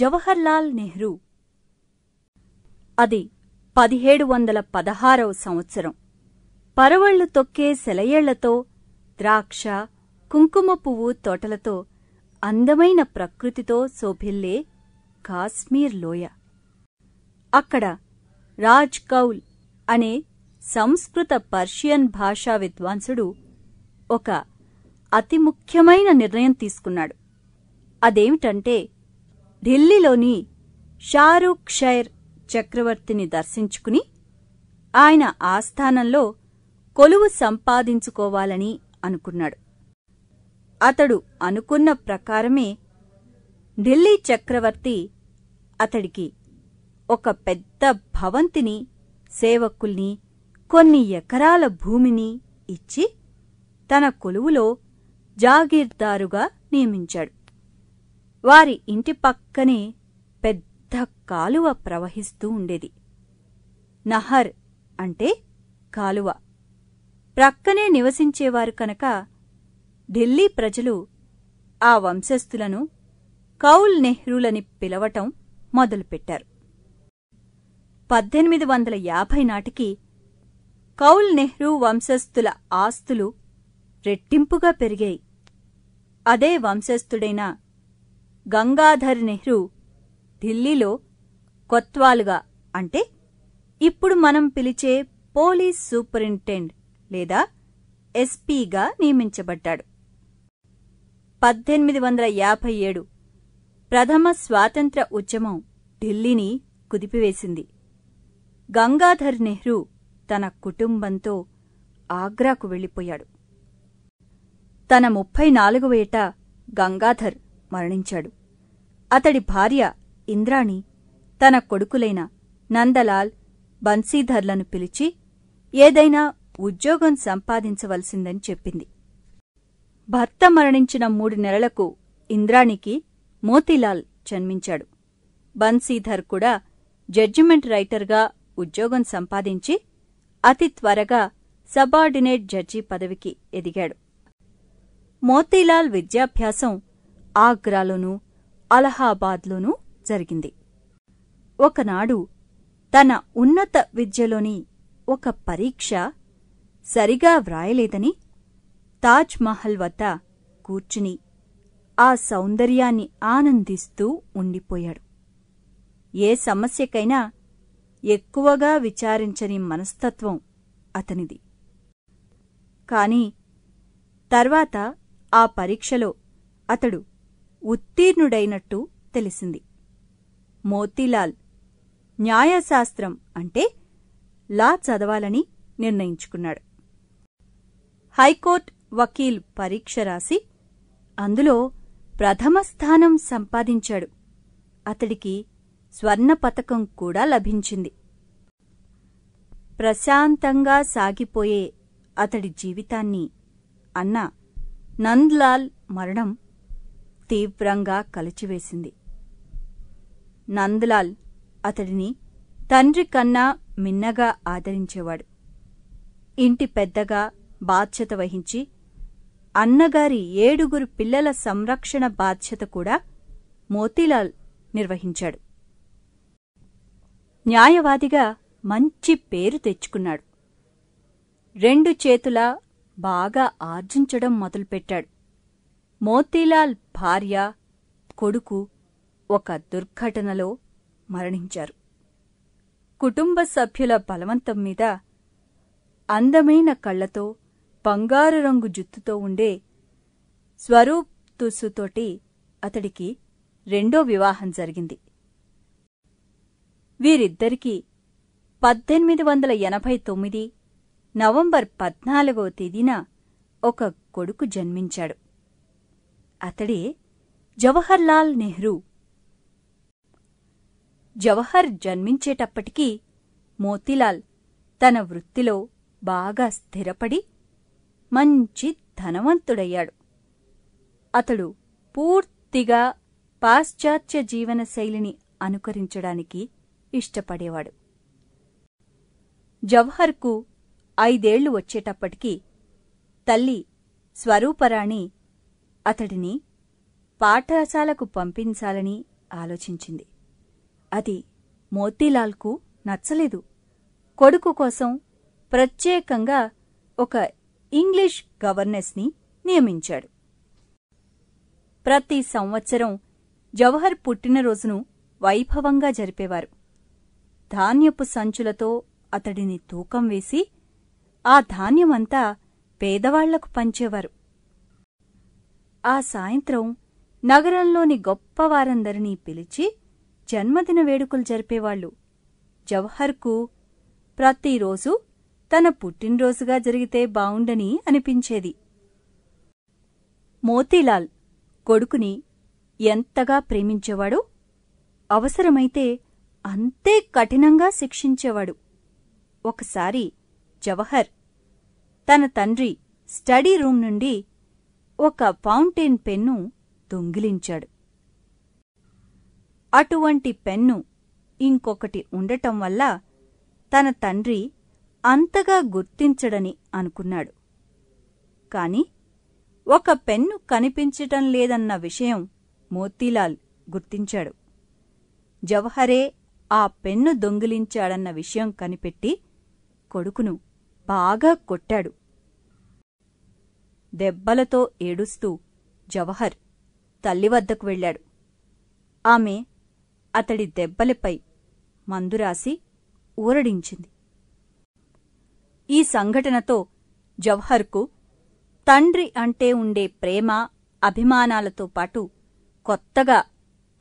జవహర్లాల్ నెహ్రూ అది పదిహేడు వందల పదహారవ సంవత్సరం పరవళ్లు తొక్కే సెలయేళ్లతో ద్రాక్ష కుంకుమ పువ్వు తోటలతో అందమైన ప్రకృతితో శోభిల్లే కాశ్మీర్ లోయ అక్కడ రాజ్ కౌల్ అనే సంస్కృత పర్షియన్ భాషా విద్వాంసుడు ఒక అతి ముఖ్యమైన నిర్ణయం తీసుకున్నాడు అదేమిటంటే ఢిల్లీలోని షారూఖ్ షైర్ చక్రవర్తిని దర్శించుకుని ఆయన ఆస్థానంలో కొలువు సంపాదించుకోవాలని అనుకున్నాడు అతడు అనుకున్న ప్రకారమే ఢిల్లీ చక్రవర్తి అతడికి ఒక పెద్ద భవంతిని సేవకుల్ని కొన్ని ఎకరాల భూమిని ఇచ్చి తన కొలువులో జాగీర్దారుగా నియమించాడు వారి ఇంటి పక్కనే పెద్ద కాలువ ప్రవహిస్తూ ఉండేది నహర్ అంటే కాలువ ప్రక్కనే నివసించేవారు కనుక ఢిల్లీ ప్రజలు ఆ వంశస్థులను కౌల్ నెహ్రూలని పిలవటం మొదలుపెట్టారు పద్దెనిమిది వందల యాభై నాటికి కౌల్ నెహ్రూ వంశస్థుల ఆస్తులు రెట్టింపుగా పెరిగాయి అదే వంశస్థుడైన గంగాధర్ నెహ్రూ ఢిల్లీలో కొత్వాలుగా అంటే ఇప్పుడు మనం పిలిచే పోలీస్ సూపరింటెండ్ లేదా ఎస్పీగా నియమించబడ్డాడు పద్దెనిమిది వందల యాభై ఏడు ప్రథమ స్వాతంత్ర ఉద్యమం ఢిల్లీని కుదిపివేసింది గంగాధర్ నెహ్రూ తన కుటుంబంతో ఆగ్రాకు వెళ్ళిపోయాడు తన ముప్పై నాలుగవ ఏట గంగాధర్ మరణించాడు అతడి భార్య ఇంద్రాణి తన కొడుకులైన నందలాల్ బన్సీధర్లను పిలిచి ఏదైనా ఉద్యోగం సంపాదించవలసిందని చెప్పింది భర్త మరణించిన మూడు నెలలకు ఇంద్రాణికి మోతీలాల్ జన్మించాడు బన్సీధర్ కూడా జడ్జిమెంట్ రైటర్గా ఉద్యోగం సంపాదించి అతి త్వరగా సబార్డినేట్ జడ్జి పదవికి ఎదిగాడు మోతీలాల్ విద్యాభ్యాసం ఆగ్రాలోనూ అలహాబాద్లోనూ జరిగింది ఒకనాడు తన ఉన్నత విద్యలోని ఒక పరీక్ష సరిగా వ్రాయలేదని తాజ్మహల్ వద్ద కూర్చుని ఆ సౌందర్యాన్ని ఆనందిస్తూ ఉండిపోయాడు ఏ సమస్యకైనా ఎక్కువగా విచారించని మనస్తత్వం అతనిది కాని తర్వాత ఆ పరీక్షలో అతడు ఉత్తీర్ణుడైనట్టు తెలిసింది మోతీలాల్ న్యాయశాస్త్రం అంటే లా చదవాలని నిర్ణయించుకున్నాడు హైకోర్ట్ వకీల్ పరీక్ష రాసి అందులో ప్రథమ స్థానం సంపాదించాడు అతడికి స్వర్ణ పతకం కూడా లభించింది ప్రశాంతంగా సాగిపోయే అతడి జీవితాన్ని అన్న నంద్లాల్ మరణం తీవ్రంగా కలిచివేసింది నందలాల్ అతడిని తండ్రి కన్నా మిన్నగా ఆదరించేవాడు ఇంటి పెద్దగా బాధ్యత వహించి అన్నగారి ఏడుగురు పిల్లల సంరక్షణ బాధ్యత కూడా మోతీలాల్ నిర్వహించాడు న్యాయవాదిగా మంచి పేరు తెచ్చుకున్నాడు రెండు చేతుల బాగా ఆర్జించడం మొదలుపెట్టాడు మోతీలాల్ భార్య కొడుకు ఒక దుర్ఘటనలో మరణించారు కుటుంబ సభ్యుల బలవంతం మీద అందమైన కళ్లతో బంగారు రంగు జుత్తుతో ఉండే స్వరూప్ తుస్సుతోటి అతడికి రెండో వివాహం జరిగింది వీరిద్దరికీ పద్దెనిమిది వందల ఎనభై తొమ్మిది నవంబర్ పద్నాలుగో తేదీన ఒక కొడుకు జన్మించాడు అతడే జవహర్లాల్ నెహ్రూ జవహర్ జన్మించేటప్పటికీ మోతిలాల్ తన వృత్తిలో బాగా స్థిరపడి మంచి ధనవంతుడయ్యాడు అతడు పూర్తిగా పాశ్చాత్య జీవనశైలిని అనుకరించడానికి ఇష్టపడేవాడు జవహర్కు ఐదేళ్లు వచ్చేటప్పటికీ తల్లి స్వరూపరాణి అతడిని పాఠశాలకు పంపించాలని ఆలోచించింది అది మోతీలాల్కు నచ్చలేదు కొడుకు కోసం ప్రత్యేకంగా ఒక ఇంగ్లీష్ గవర్నెస్ని నియమించాడు ప్రతి సంవత్సరం జవహర్ పుట్టినరోజును వైభవంగా జరిపేవారు ధాన్యపు సంచులతో అతడిని తూకం వేసి ఆ ధాన్యమంతా పేదవాళ్లకు పంచేవారు ఆ సాయంత్రం నగరంలోని గొప్పవారందరినీ పిలిచి జన్మదిన వేడుకలు జరిపేవాళ్లు జవహర్కు ప్రతిరోజు తన పుట్టినరోజుగా జరిగితే బావుండని అనిపించేది మోతీలాల్ కొడుకుని ఎంతగా ప్రేమించేవాడో అవసరమైతే అంతే కఠినంగా శిక్షించేవాడు ఒకసారి జవహర్ తన తండ్రి స్టడీ రూమ్ నుండి ఒక ఫౌంటైన్ పెన్ను దొంగిలించాడు అటువంటి పెన్ను ఇంకొకటి ఉండటం వల్ల తన తండ్రి అంతగా గుర్తించడని అనుకున్నాడు కాని ఒక పెన్ను కనిపించటం లేదన్న విషయం మోతీలాల్ గుర్తించాడు జవహరే ఆ పెన్ను దొంగిలించాడన్న విషయం కనిపెట్టి కొడుకును బాగా కొట్టాడు దెబ్బలతో ఏడుస్తూ జవహర్ తల్లివద్దకు వెళ్లాడు ఆమె అతడి దెబ్బలపై మందురాసి ఊరడించింది ఈ సంఘటనతో జవహర్కు తండ్రి అంటే ఉండే ప్రేమ అభిమానాలతో పాటు కొత్తగా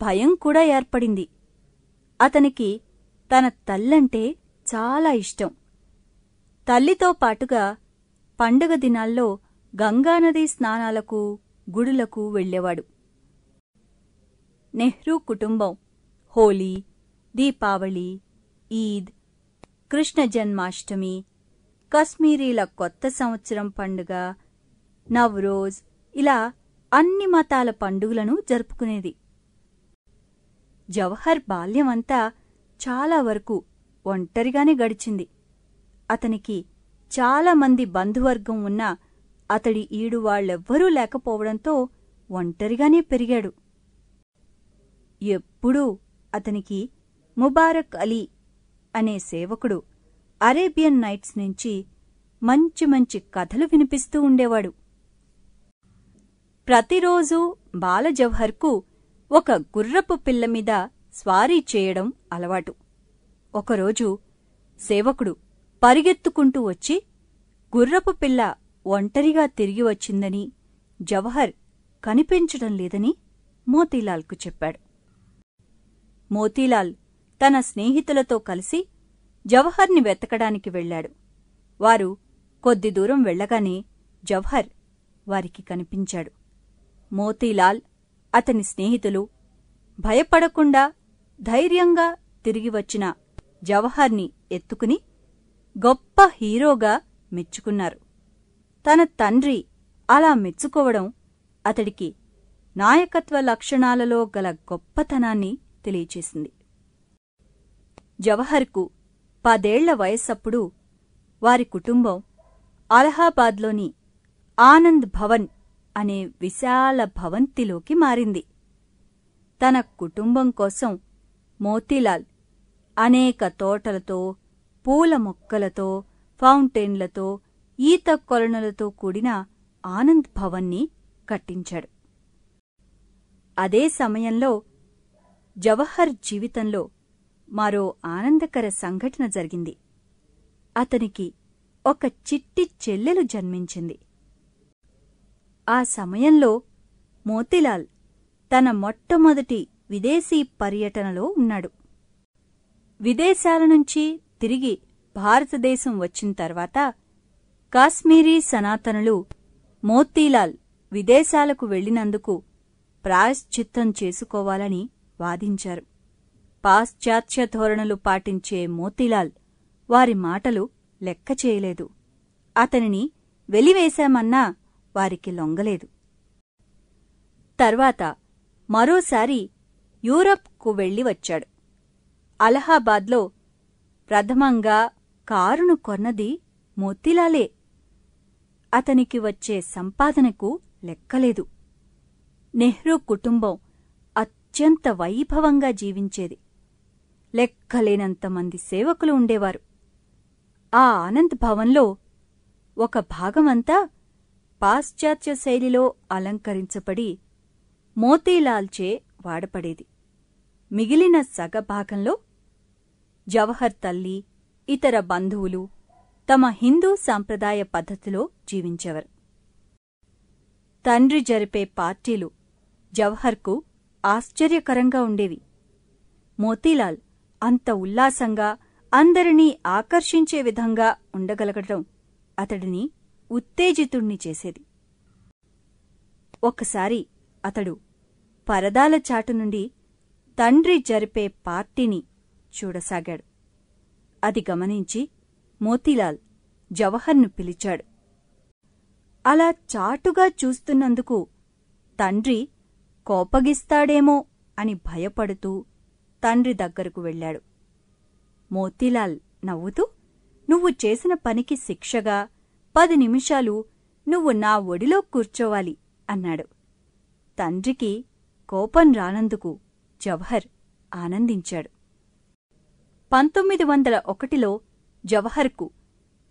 భయం కూడా ఏర్పడింది అతనికి తన తల్లంటే చాలా ఇష్టం తల్లితో పాటుగా పండుగ దినాల్లో గంగానది స్నానాలకు గుడులకు వెళ్లేవాడు నెహ్రూ కుటుంబం హోలీ దీపావళి ఈద్ కృష్ణ జన్మాష్టమి కశ్మీరీల కొత్త సంవత్సరం పండుగ నవ్రోజ్ ఇలా అన్ని మతాల పండుగలను జరుపుకునేది జవహర్ బాల్యమంతా చాలా వరకు ఒంటరిగానే గడిచింది అతనికి చాలామంది బంధువర్గం ఉన్నా అతడి ఈడు వాళ్ళెవ్వరూ లేకపోవడంతో ఒంటరిగానే పెరిగాడు ఎప్పుడూ అతనికి ముబారక్ అలీ అనే సేవకుడు అరేబియన్ నైట్స్ నుంచి మంచి మంచి కథలు వినిపిస్తూ ఉండేవాడు ప్రతిరోజూ బాలజవహర్కు ఒక గుర్రపు పిల్లమీద స్వారీ చేయడం అలవాటు ఒకరోజు సేవకుడు పరిగెత్తుకుంటూ వచ్చి గుర్రపు పిల్ల ఒంటరిగా తిరిగి వచ్చిందని జవహర్ కనిపించడం లేదని మోతీలాల్కు చెప్పాడు మోతీలాల్ తన స్నేహితులతో కలిసి జవహర్ని వెతకడానికి వెళ్లాడు వారు కొద్ది దూరం వెళ్లగానే జవహర్ వారికి కనిపించాడు మోతీలాల్ అతని స్నేహితులు భయపడకుండా ధైర్యంగా తిరిగి వచ్చిన జవహర్ని ఎత్తుకుని గొప్ప హీరోగా మెచ్చుకున్నారు తన తండ్రి అలా మెచ్చుకోవడం అతడికి నాయకత్వ లక్షణాలలో గల గొప్పతనాన్ని తెలియచేసింది జవహర్కు పదేళ్ల వయస్సప్పుడు వారి కుటుంబం అలహాబాద్లోని ఆనంద్ భవన్ అనే విశాల భవంతిలోకి మారింది తన కుటుంబం కోసం మోతీలాల్ అనేక తోటలతో పూల మొక్కలతో ఫౌంటైన్లతో ఈత కొలనులతో కూడిన ఆనంద్ భవన్ని కట్టించాడు అదే సమయంలో జవహర్ జీవితంలో మరో ఆనందకర సంఘటన జరిగింది అతనికి ఒక చిట్టి చెల్లెలు జన్మించింది ఆ సమయంలో మోతిలాల్ తన మొట్టమొదటి విదేశీ పర్యటనలో ఉన్నాడు విదేశాల నుంచి తిరిగి భారతదేశం వచ్చిన తర్వాత కాశ్మీరీ సనాతనులు మోతీలాల్ విదేశాలకు వెళ్లినందుకు ప్రాయశ్చిత్తం చేసుకోవాలని వాదించారు పాశ్చాత్య ధోరణులు పాటించే మోతీలాల్ వారి మాటలు లెక్క చేయలేదు అతనిని వెలివేశామన్నా వారికి లొంగలేదు తర్వాత మరోసారి యూరప్కు వెళ్లి వచ్చాడు అలహాబాద్లో ప్రథమంగా కారును కొన్నది మోతిలాలే అతనికి వచ్చే సంపాదనకు లెక్కలేదు నెహ్రూ కుటుంబం అత్యంత వైభవంగా జీవించేది లెక్కలేనంతమంది సేవకులు ఉండేవారు ఆ ఆనంద్ భవన్లో ఒక భాగమంతా పాశ్చాత్య శైలిలో అలంకరించబడి మోతీలాల్చే వాడపడేది మిగిలిన సగభాగంలో జవహర్ తల్లి ఇతర బంధువులు తమ హిందూ సాంప్రదాయ పద్ధతిలో జీవించేవారు తండ్రి జరిపే పార్టీలు జవహర్కు ఆశ్చర్యకరంగా ఉండేవి మోతీలాల్ అంత ఉల్లాసంగా అందరినీ ఆకర్షించే విధంగా ఉండగలగడం అతడిని ఉత్తేజితుణ్ణి చేసేది ఒకసారి అతడు పరదాల చాటు నుండి తండ్రి జరిపే పార్టీని చూడసాగాడు అది గమనించి మోతీలాల్ జవహర్ను పిలిచాడు అలా చాటుగా చూస్తున్నందుకు తండ్రి కోపగిస్తాడేమో అని భయపడుతూ తండ్రి దగ్గరకు వెళ్ళాడు మోతీలాల్ నవ్వుతూ నువ్వు చేసిన పనికి శిక్షగా పది నిమిషాలు నువ్వు నా ఒడిలో కూర్చోవాలి అన్నాడు తండ్రికి కోపం రానందుకు జవహర్ ఆనందించాడు పంతొమ్మిది వందల ఒకటిలో జవహర్కు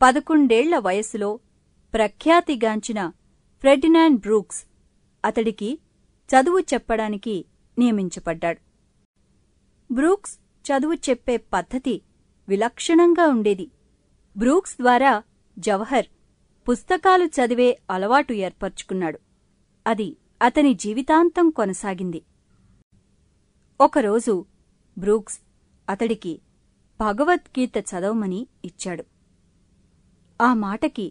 పదకొండేళ్ల వయసులో ప్రఖ్యాతిగాంచిన ఫ్రెడినాండ్ బ్రూక్స్ అతడికి చదువు చెప్పడానికి నియమించబడ్డాడు బ్రూక్స్ చదువు చెప్పే పద్ధతి విలక్షణంగా ఉండేది బ్రూక్స్ ద్వారా జవహర్ పుస్తకాలు చదివే అలవాటు ఏర్పరచుకున్నాడు అది అతని జీవితాంతం కొనసాగింది ఒకరోజు బ్రూక్స్ అతడికి భగవద్గీత చదవమని ఇచ్చాడు ఆ మాటకి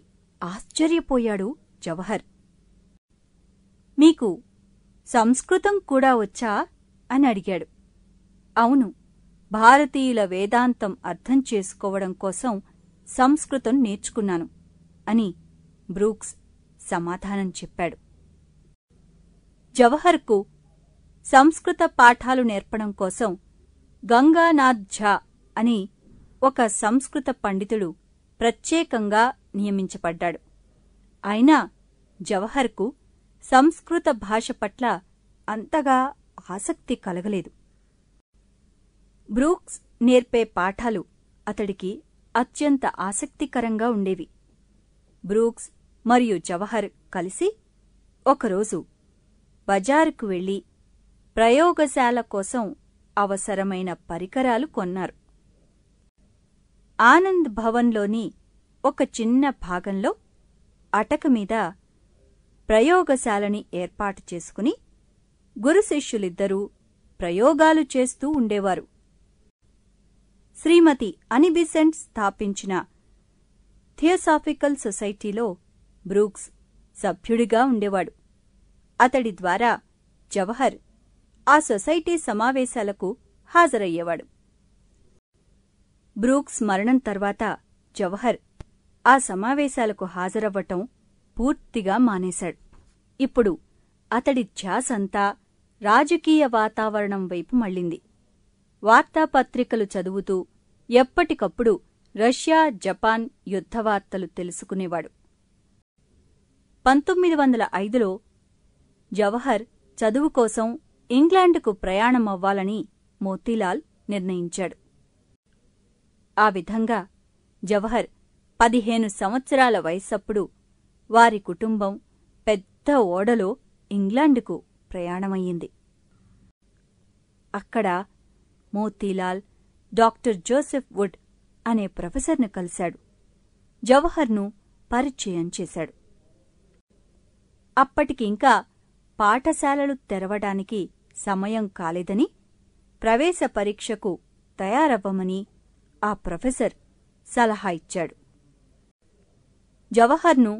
ఆశ్చర్యపోయాడు జవహర్ మీకు సంస్కృతం కూడా వచ్చా అని అడిగాడు అవును భారతీయుల వేదాంతం అర్థం చేసుకోవడం కోసం సంస్కృతం నేర్చుకున్నాను అని బ్రూక్స్ సమాధానం చెప్పాడు జవహర్కు సంస్కృత పాఠాలు నేర్పడం కోసం గంగానాథ్ ఝా అని ఒక సంస్కృత పండితుడు ప్రత్యేకంగా నియమించబడ్డాడు అయినా జవహర్కు సంస్కృత భాష పట్ల అంతగా ఆసక్తి కలగలేదు బ్రూక్స్ నేర్పే పాఠాలు అతడికి అత్యంత ఆసక్తికరంగా ఉండేవి బ్రూక్స్ మరియు జవహర్ కలిసి ఒకరోజు బజారుకు వెళ్లి ప్రయోగశాల కోసం అవసరమైన పరికరాలు కొన్నారు ఆనంద్ భవన్లోని ఒక చిన్న భాగంలో అటక మీద ప్రయోగశాలని ఏర్పాటు చేసుకుని గురు శిష్యులిద్దరూ ప్రయోగాలు చేస్తూ ఉండేవారు శ్రీమతి అనిబిసెంట్ స్థాపించిన థియోసాఫికల్ సొసైటీలో బ్రూక్స్ సభ్యుడిగా ఉండేవాడు అతడి ద్వారా జవహర్ ఆ సొసైటీ సమావేశాలకు హాజరయ్యేవాడు బ్రూక్స్ మరణం తర్వాత జవహర్ ఆ సమావేశాలకు హాజరవ్వటం పూర్తిగా మానేశాడు ఇప్పుడు అతడి ధ్యాసంతా రాజకీయ వాతావరణం వైపు మళ్ళింది వార్తాపత్రికలు చదువుతూ ఎప్పటికప్పుడు రష్యా జపాన్ యుద్ధవార్తలు తెలుసుకునేవాడు పంతొమ్మిది వందల ఐదులో జవహర్ చదువు కోసం ఇంగ్లాండుకు ప్రయాణమవ్వాలని మోతీలాల్ నిర్ణయించాడు ఆ విధంగా జవహర్ పదిహేను సంవత్సరాల వయసప్పుడు వారి కుటుంబం పెద్ద ఓడలో ఇంగ్లాండుకు ప్రయాణమయ్యింది అక్కడ మోతీలాల్ డాక్టర్ జోసెఫ్ వుడ్ అనే ప్రొఫెసర్ను కలిశాడు జవహర్ను పరిచయం చేశాడు అప్పటికింకా పాఠశాలలు తెరవడానికి సమయం కాలేదని ప్రవేశ పరీక్షకు తయారవ్వమని ఆ ప్రొఫెసర్ సలహా ఇచ్చాడు జవహర్ను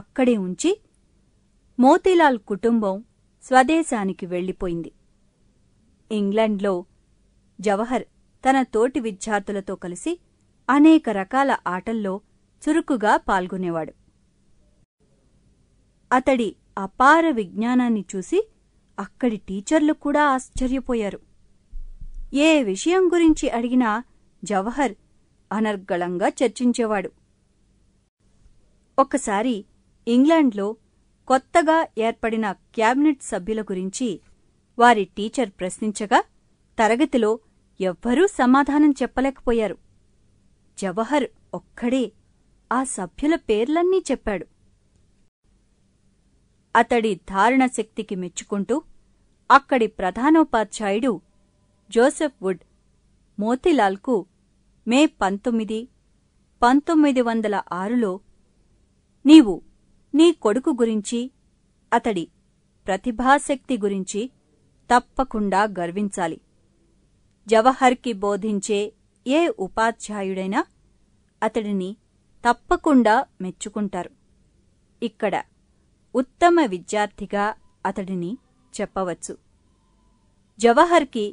అక్కడే ఉంచి మోతీలాల్ కుటుంబం స్వదేశానికి వెళ్లిపోయింది ఇంగ్లండ్లో జవహర్ తన తోటి విద్యార్థులతో కలిసి అనేక రకాల ఆటల్లో చురుకుగా పాల్గొనేవాడు అతడి అపార విజ్ఞానాన్ని చూసి అక్కడి టీచర్లు కూడా ఆశ్చర్యపోయారు ఏ విషయం గురించి అడిగినా జవహర్ అనర్గళంగా చర్చించేవాడు ఒకసారి ఇంగ్లాండ్లో కొత్తగా ఏర్పడిన క్యాబినెట్ సభ్యుల గురించి వారి టీచర్ ప్రశ్నించగా తరగతిలో ఎవ్వరూ సమాధానం చెప్పలేకపోయారు జవహర్ ఒక్కడే ఆ సభ్యుల పేర్లన్నీ చెప్పాడు అతడి ధారణ శక్తికి మెచ్చుకుంటూ అక్కడి ప్రధానోపాధ్యాయుడు జోసెఫ్ వుడ్ మోతిలాల్కు మే పంతొమ్మిది పంతొమ్మిది వందల ఆరులో నీవు నీ కొడుకు గురించి అతడి ప్రతిభాశక్తి గురించి తప్పకుండా గర్వించాలి జవహర్కి బోధించే ఏ ఉపాధ్యాయుడైనా అతడిని తప్పకుండా మెచ్చుకుంటారు ఇక్కడ ఉత్తమ విద్యార్థిగా అతడిని చెప్పవచ్చు జవహర్కి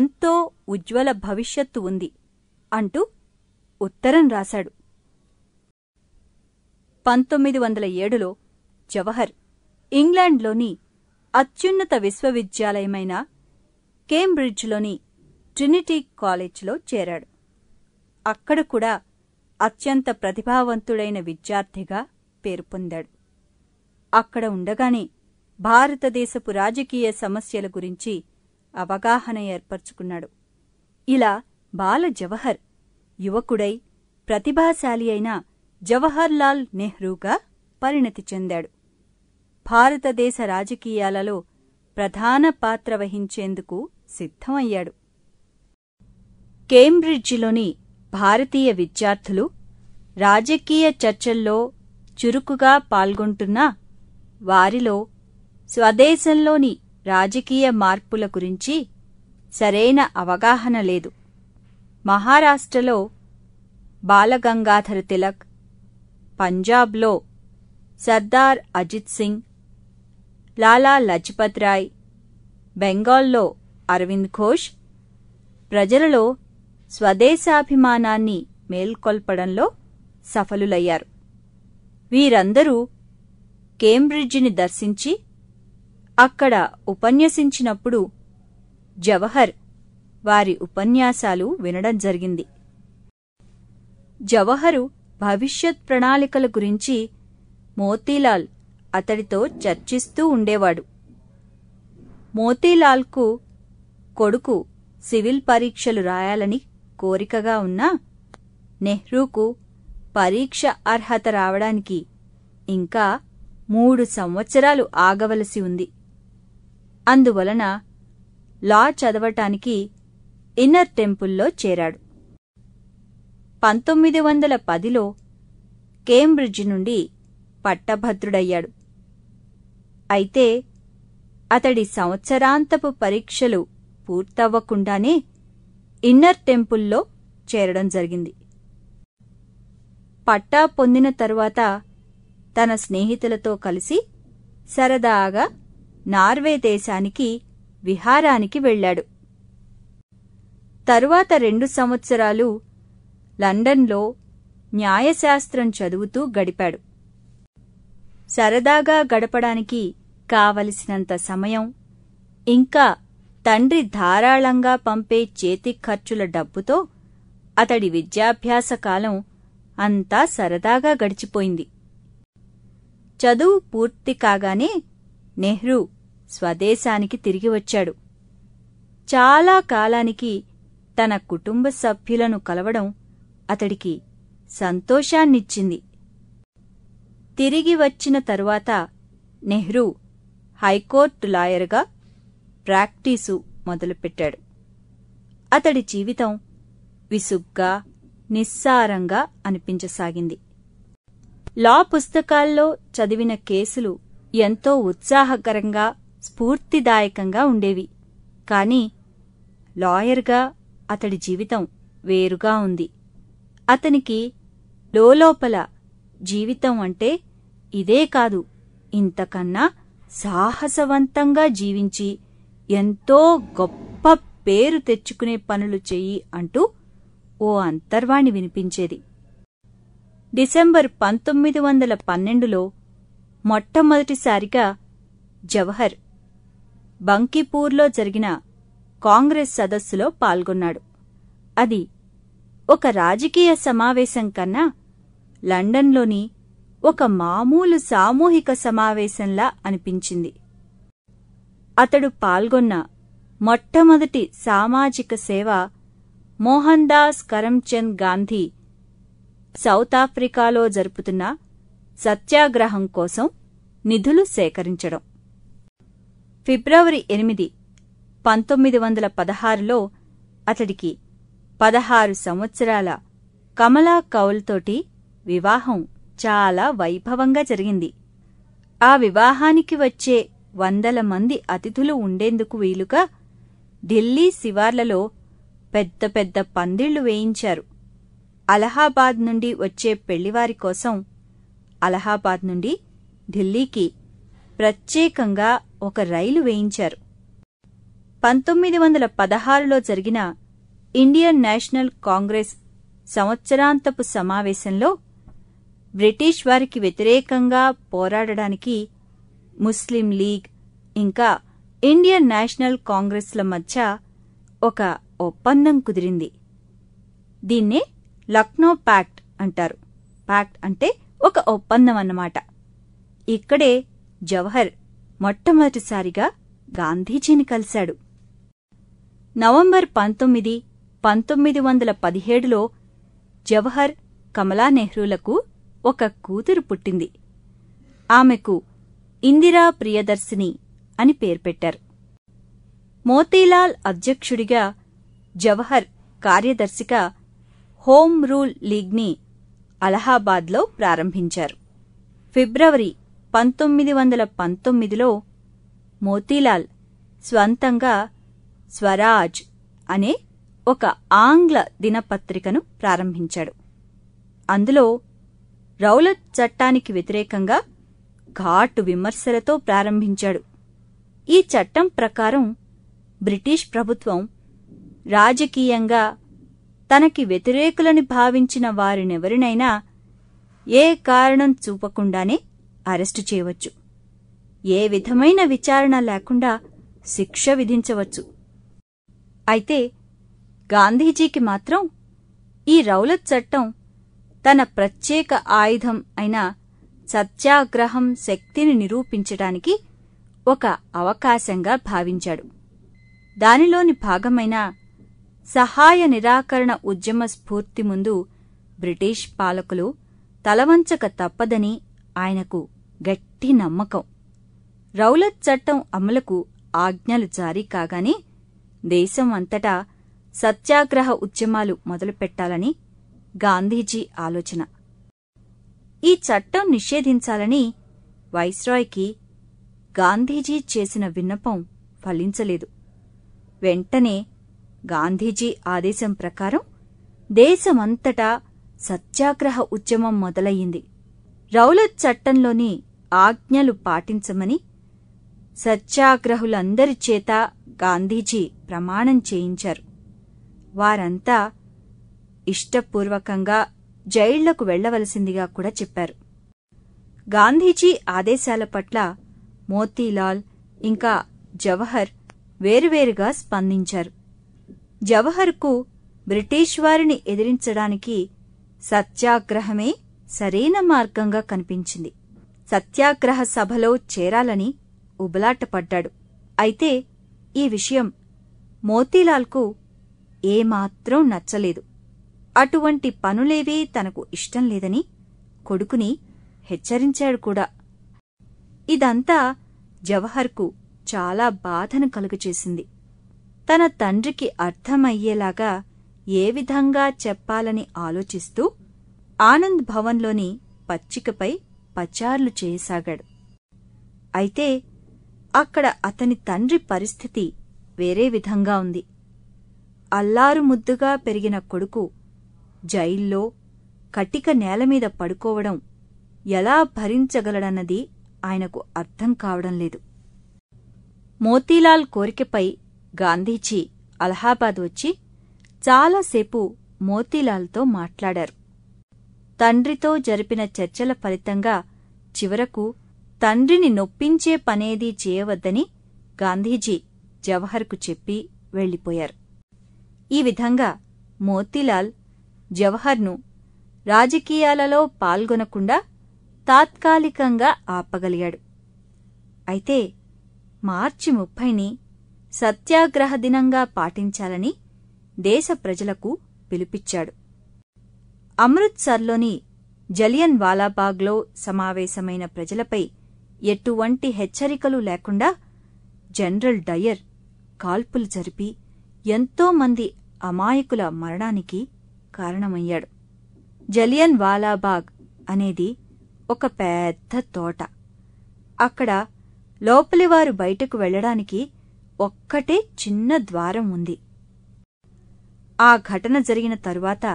ఎంతో ఉజ్వల భవిష్యత్తు ఉంది అంటూ ఉత్తరం రాశాడు పంతొమ్మిది వందల ఏడులో జవహర్ ఇంగ్లాండ్లోని అత్యున్నత విశ్వవిద్యాలయమైన కేంబ్రిడ్జ్లోని ట్రినిటీ కాలేజ్లో చేరాడు అక్కడ కూడా అత్యంత ప్రతిభావంతుడైన విద్యార్థిగా పేరు పొందాడు అక్కడ ఉండగానే భారతదేశపు రాజకీయ సమస్యల గురించి అవగాహన ఏర్పరచుకున్నాడు ఇలా బాల జవహర్ యువకుడై ప్రతిభాశాలి అయిన జవహర్లాల్ నెహ్రూగా పరిణతి చెందాడు భారతదేశ రాజకీయాలలో ప్రధాన పాత్ర వహించేందుకు సిద్ధమయ్యాడు కేంబ్రిడ్జిలోని భారతీయ విద్యార్థులు రాజకీయ చర్చల్లో చురుకుగా పాల్గొంటున్నా వారిలో స్వదేశంలోని రాజకీయ మార్పుల గురించి సరైన అవగాహన లేదు మహారాష్ట్రలో బాలగంగాధర తిలక్ పంజాబ్లో సర్దార్ అజిత్ సింగ్ లాలా లజపత్ రాయ్ బెంగాల్లో అరవింద్ ఘోష్ ప్రజలలో స్వదేశాభిమానాన్ని మేల్కొల్పడంలో సఫలులయ్యారు వీరందరూ కేంబ్రిడ్జిని దర్శించి అక్కడ ఉపన్యసించినప్పుడు జవహర్ వారి ఉపన్యాసాలు వినడం జరిగింది జవహరు భవిష్యత్ ప్రణాళికల గురించి మోతీలాల్ అతడితో చర్చిస్తూ ఉండేవాడు మోతీలాల్కు కొడుకు సివిల్ పరీక్షలు రాయాలని కోరికగా ఉన్నా నెహ్రూకు పరీక్ష అర్హత రావడానికి ఇంకా మూడు సంవత్సరాలు ఆగవలసి ఉంది అందువలన లా చదవటానికి ఇన్నర్ టెంపుల్లో చేరాడు పంతొమ్మిది వందల పదిలో కేంబ్రిడ్జ్ నుండి పట్టభద్రుడయ్యాడు అయితే అతడి సంవత్సరాంతపు పరీక్షలు పూర్తవ్వకుండానే ఇన్నర్ టెంపుల్లో చేరడం జరిగింది పట్టా పొందిన తరువాత తన స్నేహితులతో కలిసి సరదాగా నార్వే దేశానికి విహారానికి వెళ్లాడు తరువాత రెండు సంవత్సరాలు లండన్లో న్యాయశాస్త్రం చదువుతూ గడిపాడు సరదాగా గడపడానికి కావలసినంత సమయం ఇంకా తండ్రి ధారాళంగా పంపే చేతి ఖర్చుల డబ్బుతో అతడి విద్యాభ్యాస కాలం అంతా సరదాగా గడిచిపోయింది చదువు పూర్తి కాగానే నెహ్రూ స్వదేశానికి తిరిగి వచ్చాడు చాలా కాలానికి తన కుటుంబ సభ్యులను కలవడం అతడికి సంతోషాన్నిచ్చింది తిరిగి వచ్చిన తరువాత నెహ్రూ హైకోర్టు లాయర్గా ప్రాక్టీసు మొదలుపెట్టాడు అతడి జీవితం విసుగ్గా నిస్సారంగా అనిపించసాగింది లా పుస్తకాల్లో చదివిన కేసులు ఎంతో ఉత్సాహకరంగా స్ఫూర్తిదాయకంగా ఉండేవి కాని లాయర్గా అతడి జీవితం వేరుగా ఉంది అతనికి లోపల జీవితం అంటే ఇదే కాదు ఇంతకన్నా సాహసవంతంగా జీవించి ఎంతో గొప్ప పేరు తెచ్చుకునే పనులు చెయ్యి అంటూ ఓ అంతర్వాణి వినిపించేది డిసెంబర్ పంతొమ్మిది వందల పన్నెండులో మొట్టమొదటిసారిగా జవహర్ బంకీపూర్లో జరిగిన కాంగ్రెస్ సదస్సులో పాల్గొన్నాడు అది ఒక రాజకీయ సమావేశం కన్నా లండన్లోని ఒక మామూలు సామూహిక సమావేశంలా అనిపించింది అతడు పాల్గొన్న మొట్టమొదటి సామాజిక సేవ మోహన్ దాస్ కరంచంద్ గాంధీ సౌత్ ఆఫ్రికాలో జరుపుతున్న సత్యాగ్రహం కోసం నిధులు సేకరించడం ఫిబ్రవరి ఎనిమిది పంతొమ్మిది వందల పదహారులో అతడికి పదహారు సంవత్సరాల కమలా కౌల్తోటి వివాహం చాలా వైభవంగా జరిగింది ఆ వివాహానికి వచ్చే వందల మంది అతిథులు ఉండేందుకు వీలుగా ఢిల్లీ శివార్లలో పెద్ద పెద్ద పందిళ్లు వేయించారు అలహాబాద్ నుండి వచ్చే పెళ్లివారి కోసం అలహాబాద్ నుండి ఢిల్లీకి ప్రత్యేకంగా ఒక రైలు వేయించారు పంతొమ్మిది వందల పదహారులో జరిగిన ఇండియన్ నేషనల్ కాంగ్రెస్ సంవత్సరాంతపు సమావేశంలో బ్రిటిష్ వారికి వ్యతిరేకంగా పోరాడడానికి ముస్లిం లీగ్ ఇంకా ఇండియన్ నేషనల్ కాంగ్రెస్ల మధ్య ఒక ఒప్పందం కుదిరింది దీన్నే లక్నో ప్యాక్ట్ అంటారు ప్యాక్ట్ అంటే ఒక ఒప్పందం అన్నమాట ఇక్కడే జవహర్ మొట్టమొదటిసారిగా గాంధీజీని కలిశాడు నవంబర్ పంతొమ్మిది పంతొమ్మిది వందల పదిహేడులో జవహర్ కమలా నెహ్రూలకు ఒక కూతురు పుట్టింది ఆమెకు ఇందిరా ప్రియదర్శిని అని పేరు పెట్టారు మోతీలాల్ అధ్యక్షుడిగా జవహర్ కార్యదర్శిగా హోం రూల్ లీగ్ని అలహాబాద్లో ప్రారంభించారు ఫిబ్రవరి పంతొమ్మిది వందల పంతొమ్మిదిలో మోతీలాల్ స్వంతంగా స్వరాజ్ అనే ఒక ఆంగ్ల దినపత్రికను ప్రారంభించాడు అందులో రౌలత్ చట్టానికి వ్యతిరేకంగా ఘాటు విమర్శలతో ప్రారంభించాడు ఈ చట్టం ప్రకారం బ్రిటిష్ ప్రభుత్వం రాజకీయంగా తనకి వ్యతిరేకులని భావించిన వారినెవరినైనా ఏ కారణం చూపకుండానే అరెస్టు చేయవచ్చు ఏ విధమైన విచారణ లేకుండా శిక్ష విధించవచ్చు అయితే గాంధీజీకి మాత్రం ఈ రౌలత్ చట్టం తన ప్రత్యేక ఆయుధం అయిన సత్యాగ్రహం శక్తిని నిరూపించడానికి ఒక అవకాశంగా భావించాడు దానిలోని భాగమైన సహాయ నిరాకరణ ఉద్యమ స్ఫూర్తి ముందు బ్రిటిష్ పాలకులు తలవంచక తప్పదని ఆయనకు గట్టి నమ్మకం రౌలత్ చట్టం అమలుకు ఆజ్ఞలు జారీ కాగానే దేశం అంతటా సత్యాగ్రహ ఉద్యమాలు మొదలుపెట్టాలని గాంధీజీ ఆలోచన ఈ చట్టం నిషేధించాలని వైస్రాయ్కి గాంధీజీ చేసిన విన్నపం ఫలించలేదు వెంటనే గాంధీజీ ఆదేశం ప్రకారం దేశమంతటా సత్యాగ్రహ ఉద్యమం మొదలయ్యింది రౌలత్ చట్టంలోని ఆజ్ఞలు పాటించమని సత్యాగ్రహులందరి చేత గాంధీజీ ప్రమాణం చేయించారు వారంతా ఇష్టపూర్వకంగా జైళ్లకు వెళ్లవలసిందిగా కూడా చెప్పారు గాంధీజీ ఆదేశాల పట్ల మోతీలాల్ ఇంకా జవహర్ వేరువేరుగా స్పందించారు జవహర్కు బ్రిటిష్ వారిని ఎదిరించడానికి సత్యాగ్రహమే సరైన మార్గంగా కనిపించింది సత్యాగ్రహ సభలో చేరాలని ఉబలాటపడ్డాడు అయితే ఈ విషయం మోతీలాల్కు ఏమాత్రం నచ్చలేదు అటువంటి పనులేవీ తనకు ఇష్టం లేదని కొడుకుని హెచ్చరించాడు కూడా ఇదంతా జవహర్కు చాలా బాధను కలుగచేసింది తన తండ్రికి అర్థమయ్యేలాగా ఏ విధంగా చెప్పాలని ఆలోచిస్తూ ఆనంద్ భవన్లోని పచ్చికపై పచార్లు చేయసాగాడు అయితే అక్కడ అతని తండ్రి పరిస్థితి వేరే విధంగా ఉంది అల్లారు ముద్దుగా పెరిగిన కొడుకు జైల్లో కటిక నేలమీద పడుకోవడం ఎలా భరించగలడన్నది ఆయనకు అర్థం కావడం లేదు మోతీలాల్ కోరికపై గాంధీజీ అలహాబాద్ వచ్చి చాలాసేపు మోతీలాల్తో మాట్లాడారు తండ్రితో జరిపిన చర్చల ఫలితంగా చివరకు తండ్రిని నొప్పించే పనేదీ చేయవద్దని గాంధీజీ జవహర్కు చెప్పి వెళ్లిపోయారు ఈ విధంగా మోతీలాల్ జవహర్ను రాజకీయాలలో పాల్గొనకుండా తాత్కాలికంగా ఆపగలిగాడు అయితే మార్చి ముప్పైని సత్యాగ్రహ దినంగా పాటించాలని దేశ ప్రజలకు పిలుపిచ్చాడు అమృత్సర్లోని జలియన్ వాలాబాగ్లో సమావేశమైన ప్రజలపై ఎటువంటి హెచ్చరికలు లేకుండా జనరల్ డయర్ కాల్పులు జరిపి ఎంతోమంది అమాయకుల మరణానికి కారణమయ్యాడు జలియన్ వాలాబాగ్ అనేది ఒక పెద్ద తోట అక్కడ లోపలివారు బయటకు వెళ్లడానికి ఒక్కటే చిన్న ద్వారం ఉంది ఆ ఘటన జరిగిన తరువాత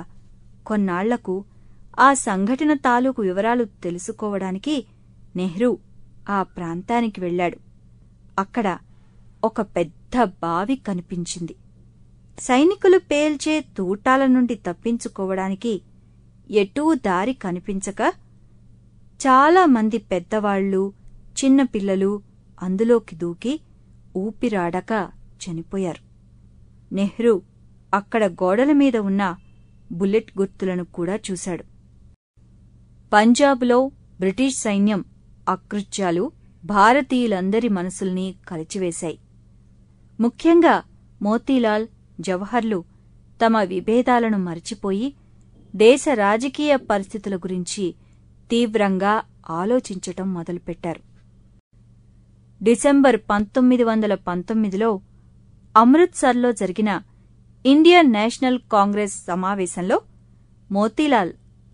కొన్నాళ్లకు ఆ సంఘటన తాలూకు వివరాలు తెలుసుకోవడానికి నెహ్రూ ఆ ప్రాంతానికి వెళ్లాడు అక్కడ ఒక పెద్ద బావి కనిపించింది సైనికులు పేల్చే తూటాల నుండి తప్పించుకోవడానికి ఎటూ దారి కనిపించక చాలామంది పెద్దవాళ్లు చిన్నపిల్లలు అందులోకి దూకి ఊపిరాడక చనిపోయారు నెహ్రూ అక్కడ గోడల మీద ఉన్న బుల్లెట్ గుర్తులను కూడా చూశాడు పంజాబ్లో బ్రిటిష్ సైన్యం అకృత్యాలు భారతీయులందరి మనసుల్ని కలిచివేశాయి ముఖ్యంగా మోతీలాల్ జవహర్లు తమ విభేదాలను మరిచిపోయి దేశ రాజకీయ పరిస్థితుల గురించి తీవ్రంగా ఆలోచించటం మొదలుపెట్టారు డిసెంబర్ పంతొమ్మిది వందల పంతొమ్మిదిలో అమృత్సర్లో జరిగిన ఇండియన్ నేషనల్ కాంగ్రెస్ సమావేశంలో మోతీలాల్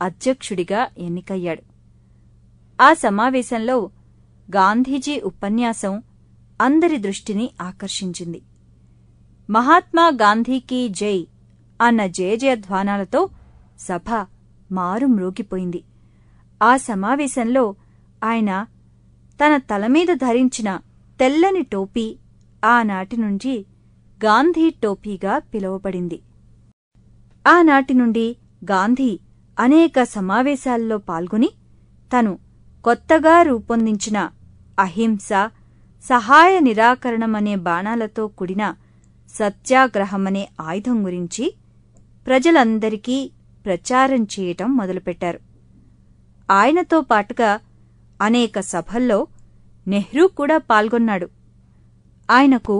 అధ్యక్షుడిగా ఎన్నికయ్యాడు ఆ సమావేశంలో గాంధీజీ ఉపన్యాసం అందరి దృష్టిని ఆకర్షించింది మహాత్మా గాంధీకి జై అన్న జయజయధ్వానాలతో సభ మారుమ్రోగిపోయింది ఆ సమావేశంలో ఆయన తన తలమీద ధరించిన తెల్లని టోపీ ఆనాటి నుండి గాంధీ టోపీగా పిలువబడింది ఆనాటి నుండి గాంధీ అనేక సమావేశాల్లో పాల్గొని తను కొత్తగా రూపొందించిన అహింస సహాయ నిరాకరణమనే బాణాలతో కూడిన సత్యాగ్రహమనే ఆయుధం గురించి ప్రజలందరికీ ప్రచారం చేయటం మొదలుపెట్టారు ఆయనతో పాటుగా అనేక సభల్లో నెహ్రూ కూడా పాల్గొన్నాడు ఆయనకు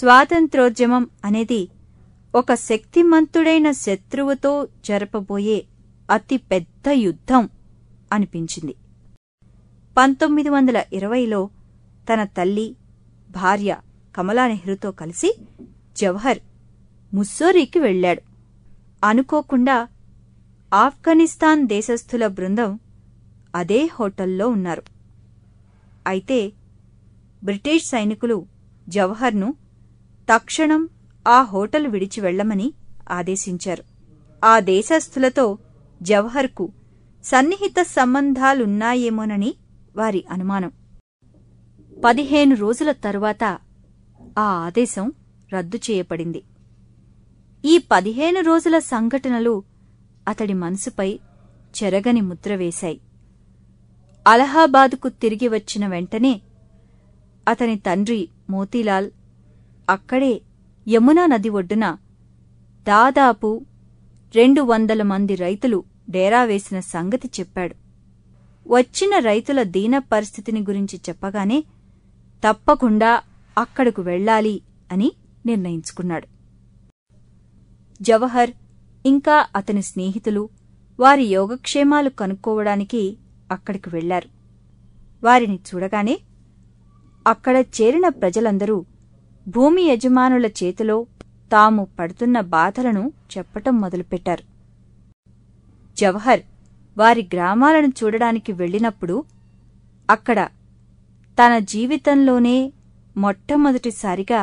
స్వాతంత్రోద్యమం అనేది ఒక శక్తిమంతుడైన శత్రువుతో జరపబోయే అతి పెద్ద యుద్ధం అనిపించింది పంతొమ్మిది వందల ఇరవైలో తన తల్లి భార్య కమలా నెహ్రూతో కలిసి జవహర్ ముస్సోరీకి వెళ్లాడు అనుకోకుండా ఆఫ్ఘనిస్తాన్ దేశస్థుల బృందం అదే హోటల్లో ఉన్నారు అయితే బ్రిటిష్ సైనికులు జవహర్ను తక్షణం ఆ హోటల్ విడిచి వెళ్లమని ఆదేశించారు ఆ దేశస్థులతో జవహర్కు సన్నిహిత సంబంధాలున్నాయేమోనని వారి అనుమానం పదిహేను రోజుల తరువాత ఆ ఆదేశం రద్దు చేయబడింది ఈ పదిహేను రోజుల సంఘటనలు అతడి మనసుపై చెరగని ముద్ర వేశాయి అలహాబాద్కు తిరిగి వచ్చిన వెంటనే అతని తండ్రి మోతీలాల్ అక్కడే యమునా నది ఒడ్డున దాదాపు రెండు వందల మంది రైతులు డేరా వేసిన సంగతి చెప్పాడు వచ్చిన రైతుల దీన పరిస్థితిని గురించి చెప్పగానే తప్పకుండా అక్కడకు వెళ్లాలి అని నిర్ణయించుకున్నాడు జవహర్ ఇంకా అతని స్నేహితులు వారి యోగక్షేమాలు కనుక్కోవడానికి అక్కడికి వెళ్లారు వారిని చూడగానే అక్కడ చేరిన ప్రజలందరూ భూమి యజమానుల చేతిలో తాము పడుతున్న బాధలను చెప్పటం మొదలుపెట్టారు జవహర్ వారి గ్రామాలను చూడడానికి వెళ్ళినప్పుడు అక్కడ తన జీవితంలోనే మొట్టమొదటిసారిగా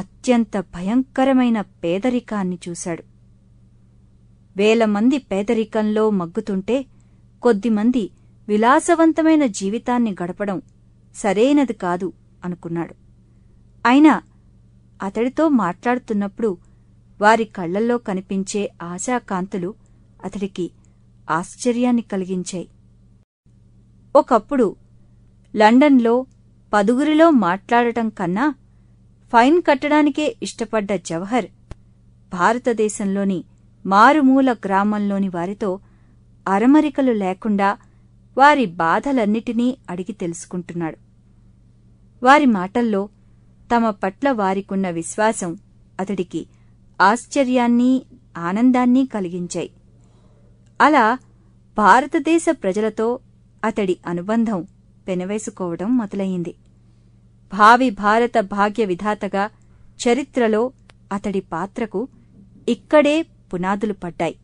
అత్యంత భయంకరమైన పేదరికాన్ని చూశాడు వేలమంది పేదరికంలో మగ్గుతుంటే కొద్దిమంది విలాసవంతమైన జీవితాన్ని గడపడం సరైనది కాదు అనుకున్నాడు అయినా అతడితో మాట్లాడుతున్నప్పుడు వారి కళ్లల్లో కనిపించే ఆశాకాంతులు అతడికి ఆశ్చర్యాన్ని కలిగించాయి ఒకప్పుడు లండన్లో పదుగురిలో మాట్లాడటం కన్నా ఫైన్ కట్టడానికే ఇష్టపడ్డ జవహర్ భారతదేశంలోని మారుమూల గ్రామంలోని వారితో అరమరికలు లేకుండా వారి బాధలన్నిటినీ అడిగి తెలుసుకుంటున్నాడు వారి మాటల్లో తమ పట్ల వారికున్న విశ్వాసం అతడికి ఆశ్చర్యాన్ని ఆనందాన్ని కలిగించాయి అలా భారతదేశ ప్రజలతో అతడి అనుబంధం పెనవేసుకోవడం మొదలయ్యింది భావి భారత భాగ్య విధాతగా చరిత్రలో అతడి పాత్రకు ఇక్కడే పునాదులు పడ్డాయి